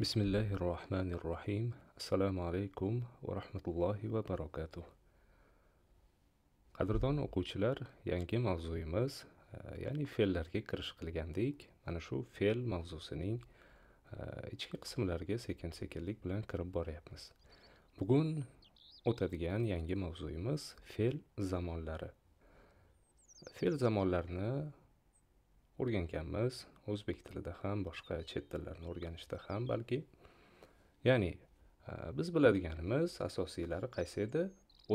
بسم الله الرحمن الرحيم assalomu alaykum va rahmatullohi va barakatuh qadrdon o'quvchilar yangi mavzuyimiz eh, ya'ni fe'llarga kirish qilgandik mana shu fe'l mavzusining eh, ichki qismlariga sekin sekinlik bilan kirib boryapmiz bugun o'tadigan yangi mavzuyimiz fe'l zamonlari fe'l zamonlarini o'rganganmiz o'zbek tilida ham boshqa chet tillarni o'rganishda ham balki ya'ni e, biz biladiganimiz asosiylari qaysi edi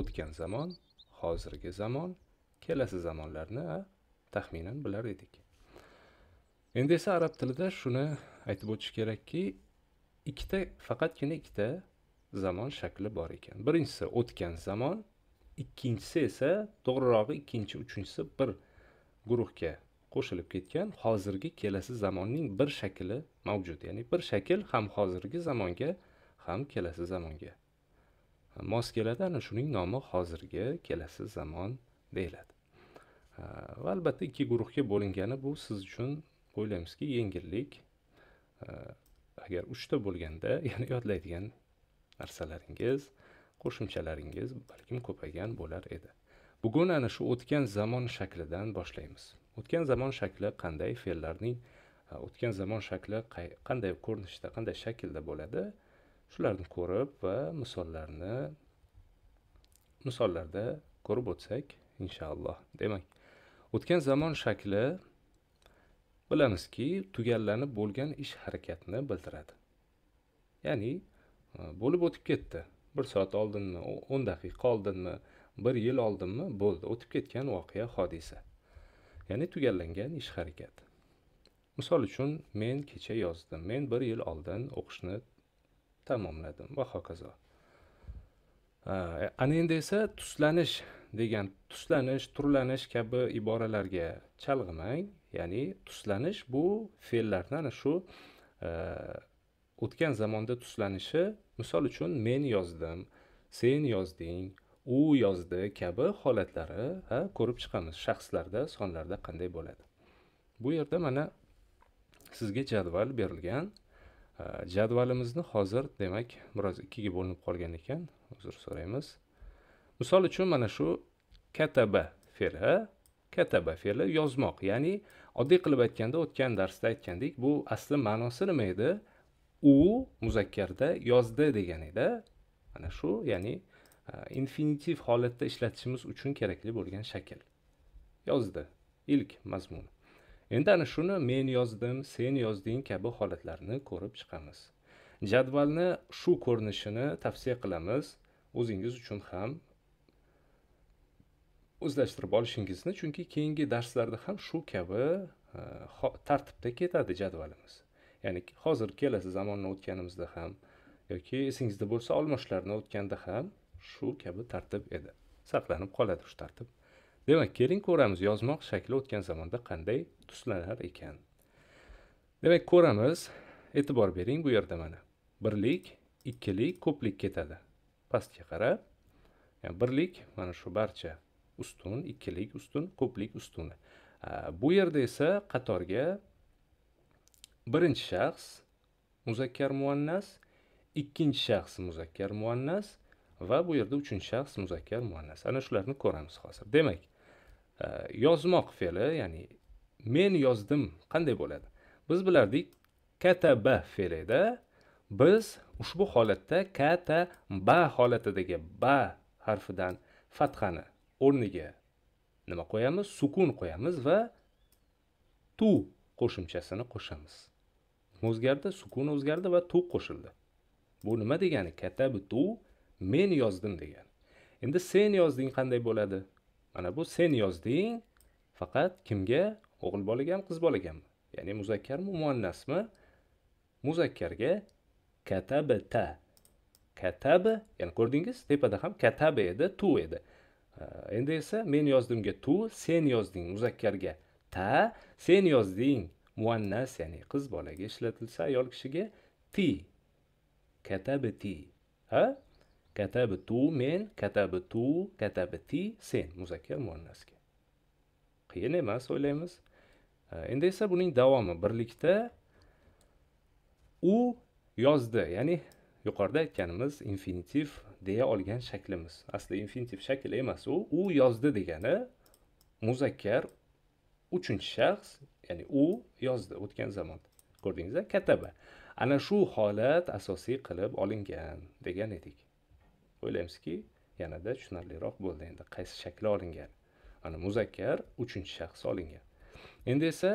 o'tgan zamon hozirgi zamon kelasi zamonlarni taxminan bilar edik endi esa arab tilida shuni aytib o'tish kerakki ikkita faqatgina ikkita zamon shakli bor ekan birinchisi o'tgan zamon ikkinchisi esa to'g'rirog'i ikkinchi uchinchisi bir guruhga qo'shilib ketgan hozirgi kelasi zamonning bir shakli mavjud ya'ni bir shakl ham hozirgi zamonga ham kelasi zamonga mos keladi ana shuning nomi hozirgi kelasi zamon deyiladi va albatta ikki guruhga bo'lingani bu siz uchun o'ylaymizki yengillik agar uchta bo'lganda ya'ni yodlaydigan narsalaringiz qo'shimchalaringiz balkim ko'paygan bo'lar edi bugun ana shu o'tgan zamon shaklidan boshlaymiz o'tgan zamon shakli qanday fe'llarning e, o'tgan zamon shakli qanday ko'rinishda qanday shaklda bo'ladi shularni ko'rib va misollarni misollarda ko'rib o'tsak inshaalloh demak o'tgan zamon shakli bilamizki tugallanib bo'lgan ish harakatni bildiradi ya'ni e, bo'lib o'tib ketdi bir soat oldinmi o'n daqiqa oldinmi bir yil oldinmi bo'ldi o'tib ketgan voqea hodisa ya'ni tugallangan ish harakat misol uchun men kecha yozdim men bir yil oldin o'qishni tamomladim va hokazo e, ana endi esa tuslanish degan tuslanish turlanish kabi iboralarga chalg'imang ya'ni tuslanish bu fe'llarni ana shu e, o'tgan zamonda tuslanishi misol uchun men yozdim sen yozding u yozdi kabi holatlari ha ko'rib chiqamiz shaxslarda sonlarda qanday bo'ladi bu yerda mana sizga jadval berilgan e, jadvalimizni hozir demak biroz ikkiga bo'linib qolgan ekan uzr so'raymiz misol uchun mana shu kataba fe'li kataba fe'li yozmoq ya'ni oddiy qilib aytganda o'tgan darsda aytgandik bu asli ma'nosi nima edi u muzakkarda yozdi degan edi mana shu ya'ni infinitiv holatda ishlatishimiz uchun kerakli bo'lgan shakl yozdi ilk mazmun endi ana shuni men yozdim sen yozding kabi holatlarni ko'rib chiqamiz jadvalni shu ko'rinishini tavsiya qilamiz o'zingiz uchun ham o'zlashtirib olishingizni chunki keyingi darslarda ham shu kabi e, tartibda ketadi jadvalimiz ya'ni hozir kelasi zamonni o'tganimizda ham yoki esingizda bo'lsa olmoshlarni o'tganda ham shu kabi tartib edi saqlanib qoladi shu tartib demak keling ko'ramiz yozmoq shakli o'tgan zamonda qanday tuslanar ekan demak ko'ramiz e'tibor bering bu yerda mana birlik ikkilik ko'plik ketadi pastga qarab yani birlik mana shu barcha ustun ikkilik ustun ko'plik ustuni bu yerda esa qatorga birinchi shaxs muzakkar muannas ikkinchi shaxs muzakkar muannas va bu yerda uchinchi shaxs muzakkar muannas ana shularni ko'ramiz hozir demak e, yozmoq fe'li ya'ni men yozdim qanday bo'ladi biz bilardik kataba fe'lida biz ushbu holatda kataba holatidagi ba harfidan fathani o'rniga nima qo'yamiz sukun qo'yamiz va tu qo'shimchasini qo'shamiz o'zgardi sukun o'zgardi va tu qo'shildi bu nima degani katabu tu men yozdim degan endi sen yozding qanday bo'ladi mana bu sen yozding faqat kimga o'g'il bolaga ham qiz bolaga ham ya'ni muzakkarmi muannasmi muzakkarga katabta katabi ya'ni ko'rdingiz tepada ham katabi edi tu edi endi esa men yozdimga tu sen yozding muzakkarga ta sen yozding muannas ya'ni qiz bolaga ishlatilsa ayol kishiga ti ti ha katabtu men katabtu katabti sen muzakkar muannasga qiyin emas o'ylaymiz endi esa buning davomi birlikda u yozdi ya'ni yuqorida aytganimiz infinitiv deya olgan shaklimiz asli infinitiv shakl emas u u yozdi degani muzakkar uchinchi shaxs ya'ni u yozdi o'tgan zamonda ko'rdingizda kataba ana shu holat asosiy qilib olingan degan edik o'ylaymizki yanada tushunarliroq bo'ldi endi qaysi shakli olingan ana muzakkar uchinchi shaxs olingan endi esa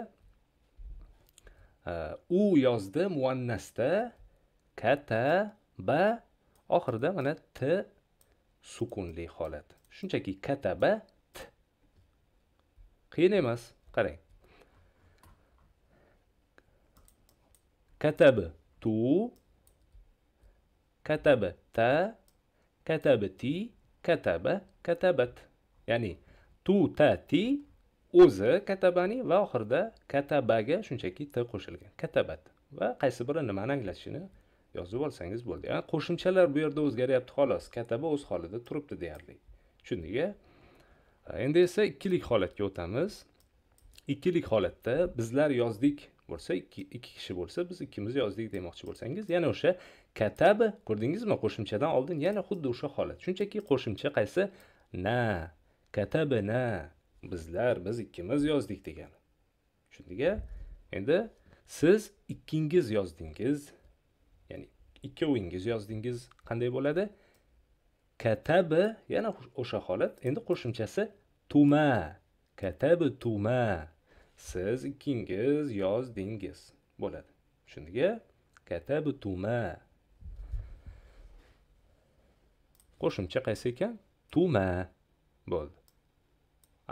e, u yozdi muannasda kata ba oxirida mana t sukunli holat shunchaki kataba t qiyin emas qarang katabi tu katabi ta katabti kataba katabat ya'ni tu ti o'zi katabani va oxirida katabaga shunchaki t qo'shilgan katabat va qaysi biri nimani anglatishini yozib olsangiz bo'ldi ya'ni qo'shimchalar bu yerda o'zgaryapti xolos kataba o'z holida turibdi deyarli shundaga endi esa ikkilik holatga o'tamiz ikkilik holatda bizlar yozdik bo'lsa ikki kishi bo'lsa biz ikkimiz yozdik demoqchi bo'lsangiz yana o'sha kataba ko'rdingizmi qo'shimchadan oldin yana xuddi o'sha holat shunchaki qo'shimcha qaysi na kataba na bizlar biz ikkimiz yozdik degani tushundinga endi siz ikkingiz yozdingiz ya'ni ikkovingiz yozdingiz qanday bo'ladi katabi yana o'sha holat endi qo'shimchasi tuma katabi tuma siz ikkingiz yozdingiz bo'ladi tushundinga katabtuma qo'shimcha qaysi ekan tuma bo'ldi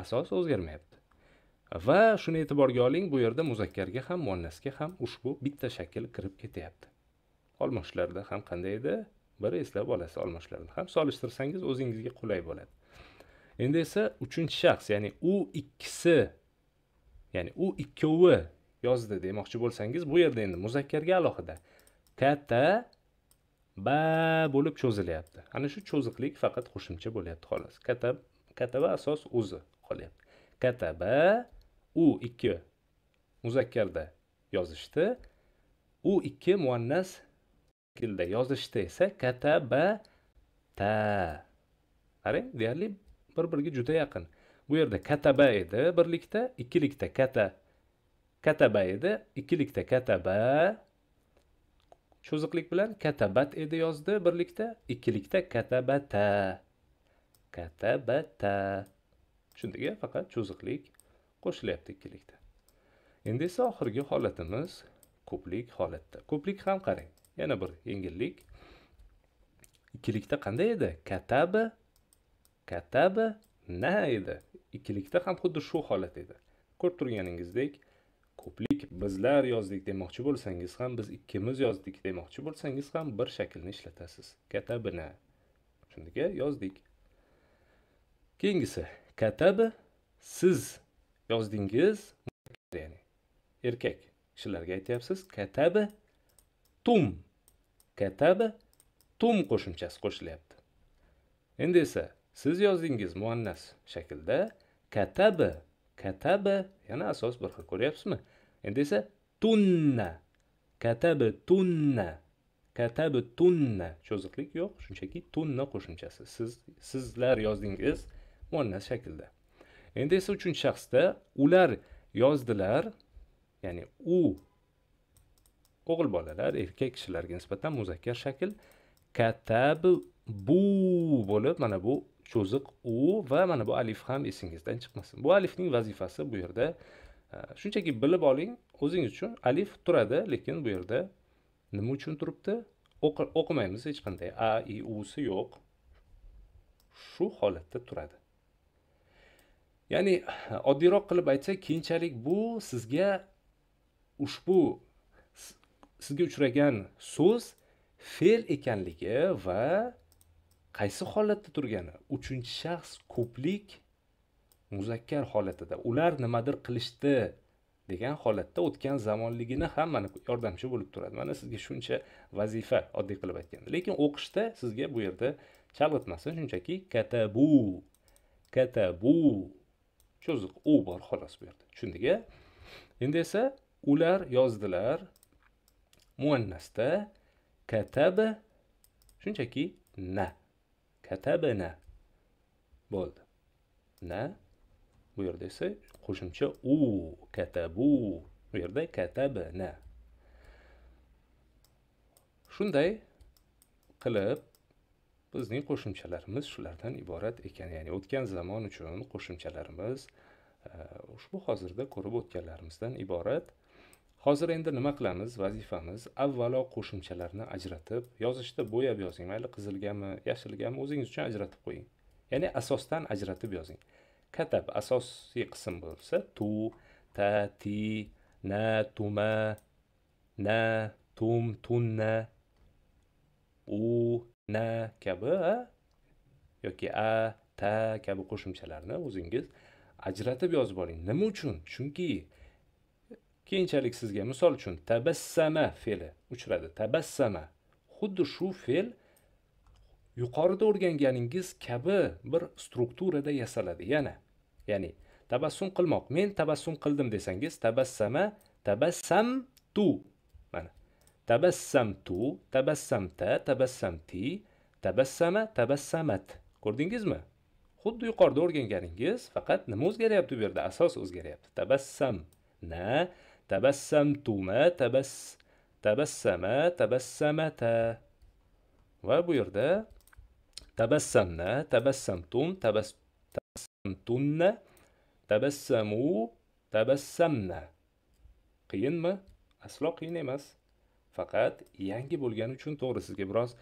asos o'zgarmayapti va shuni e'tiborga oling bu yerda muzakkarga ham muannasga ham ushbu bitta shakl kirib ketyapti olmoshlarda ham qanday edi bir eslab olasiz olmoshlarni ham solishtirsangiz o'zingizga qulay bo'ladi endi esa uchinchi shaxs ya'ni u ikkisi ya'ni u ikkovi yozdi demoqchi bo'lsangiz bu yerda endi muzakkarga alohida katta ba bo'lib cho'zilyapti ana shu cho'ziqlik faqat qo'shimcha bo'lyapti xolos kata kataba asos o'zi qolyapti kataba u ikki muzakkarda yozishdi u ikki muannas shaklda yozishda esa kataba ta qarang deyarli bir biriga juda yaqin bu yerda kataba edi birlikda ikkilikda kata kataba edi ikkilikda kataba cho'ziqlik bilan katabat edi yozdi birlikda ikkilikda katabata katabata tushundikga faqat cho'ziqlik qo'shilyapti ikkilikda endi esa oxirgi holatimiz ko'plik holatda ko'plik ham qarang yana bir yengillik ikkilikda qanday edi katabi katabi na edi ikkilikda ham xuddi shu holat edi ko'rib turganingizdek ko'plik bizlar yozdik demoqchi bo'lsangiz ham biz ikkimiz yozdik demoqchi bo'lsangiz ham bir shaklni ishlatasiz katabina shunga yozdik keyingisi katabi siz yozdingiz ya'ni erkak kishilarga aytyapsiz katabi tum katabi tum qo'shimchasi qo'shilyapti endi esa siz yozdingiz muannas shaklda kataba kataba yana asos bir xil ko'ryapsizmi endi esa tunna katabi tunna katabi tunna cho'ziqlik yo'q shunchaki tunna qo'shimchasi siz sizlar yozdingiz muannas shaklda endi esa uchinchi shaxsda ular yozdilar ya'ni u o'g'il bolalar erkak kishilarga nisbatan muzakkar shakl katabi bu bo'lib mana bu cho'ziq u va mana bu alif ham esingizdan chiqmasin bu alifning vazifasi bu yerda shunchaki bilib oling o'zingiz uchun alif turadi lekin bu yerda nima uchun turibdi o'qimaymiz hech qanday a i usi yo'q shu holatda turadi ya'ni oddiyroq qilib aytsak keyinchalik bu sizga ushbu sizga uchragan so'z fe'l ekanligi va qaysi holatda turgani uchinchi shaxs ko'plik muzakkar holatida ular nimadir qilishdi degan holatda o'tgan zamonligini ham mana yordamchi bo'lib turadi mana sizga shuncha vazifa oddiy qilib aytganda lekin o'qishda sizga bu yerda chalg'itmasin shunchaki katabu katabu cho'ziq u bor xolos bu yerda a endi esa ular yozdilar muannasda kataba shunchaki na katabana bo'ldi na bu yerda esa qo'shimcha u katabu bu yerda katabana shunday qilib bizning qo'shimchalarimiz shulardan iborat ekan ya'ni o'tgan zamon uchun qo'shimchalarimiz e, ushbu hozirda ko'rib o'tganlarimizdan iborat hozir endi nima qilamiz vazifamiz avvalo qo'shimchalarni ajratib yozishda bo'yab yozing mayli qizilgami yashilgami o'zingiz uchun ajratib qo'ying ya'ni asosdan ajratib yozing katab asosiy qism bo'lsa tu ta ti na tuma na tum tunna u na kabi yoki a ta kabi qo'shimchalarni o'zingiz ajratib yozib oling nima uchun chunki keyinchalik sizga misol uchun tabassama fe'li uchradi tabassama xuddi shu fe'l yuqorida o'rganganingiz kabi bir strukturada yasaladi yana ya'ni tabassum qilmoq men tabassum qildim desangiz tabassama tabassamtu mana tabassamtu tabassamta tabassamti tabassama tabassamat ko'rdingizmi xuddi yuqorida o'rganganingiz faqat nima o'zgaryapti bu yerda asos o'zgaryapti tabassam na Tabassamtuma, tabass, tabassama, tabassamata. Va bu yerda tabassamna, tabassamtum, tabass, tabassamtunna, tabassamu, tabassamna. Qiyinmi? Aslo qiyin emas. Faqat yangi bo'lgani uchun to'g'ri sizga biroz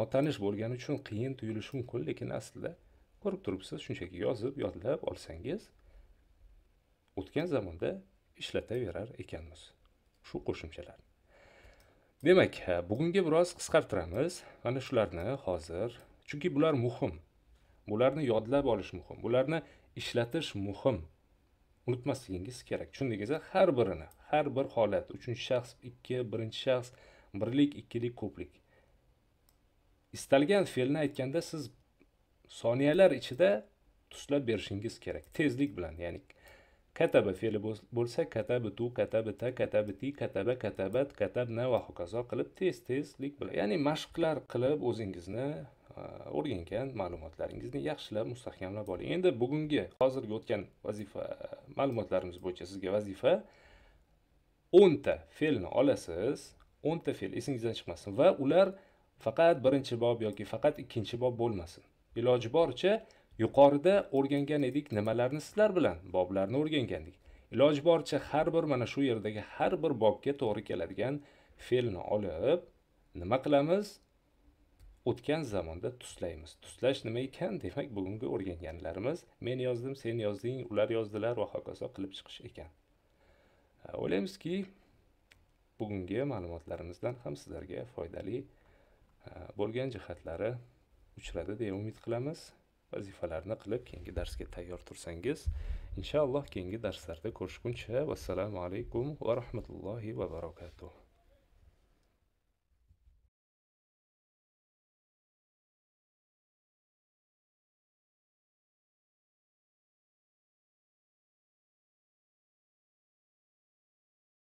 notanish bo'lgani uchun qiyin tuyulishi mumkin, lekin aslida ko'rib turibsiz, shunchaki yozib, yodlab olsangiz o'tgan zamonda ishlataverar ekanmiz shu qo'shimchalarni demak bugunga biroz qisqartiramiz mana shularni hozir chunki bular muhim bularni yodlab olish muhim bularni ishlatish muhim unutmasligingiz kerak tushundingiz har birini har bir holat uchinchi shaxs ikki birinchi shaxs birlik ikkilik ko'plik istalgan fe'lni aytganda siz soniyalar ichida tuslab berishingiz kerak tezlik bilan ya'ni kataba fe'li bo'lsa katabtu katabta katabti kataba katabat katabna va hokazo qilib tez tezlik bilan ya'ni mashqlar qilib o'zingizni o'rgangan ma'lumotlaringizni yaxshilab mustahkamlab oling endi bugungi hozirgi o'tgan vazifa ma'lumotlarimiz bo'yicha sizga vazifa o'nta fe'lni olasiz o'nta fe'l esingizdan chiqmasin va ular faqat birinchi bob yoki faqat ikkinchi bob bo'lmasin iloji boricha yuqorida o'rgangan edik nimalarni sizlar bilan boblarni o'rgangandik iloji boricha har bir mana shu yerdagi har bir bobga to'g'ri keladigan fe'lni olib nima qilamiz o'tgan zamonda tuslaymiz tuslash nima ekan demak bugungi o'rganganlarimiz men yozdim sen yozding ular yozdilar va hokazo qilib chiqish ekan o'ylaymizki bugungi ma'lumotlarimizdan ham sizlarga foydali bo'lgan jihatlari uchradi deya umid qilamiz vazifalarni qilib keyingi darsga tayyor tursangiz inshaalloh keyingi darslarda ko'rishguncha vassalomu alaykum va rahmatullohi va barakatuh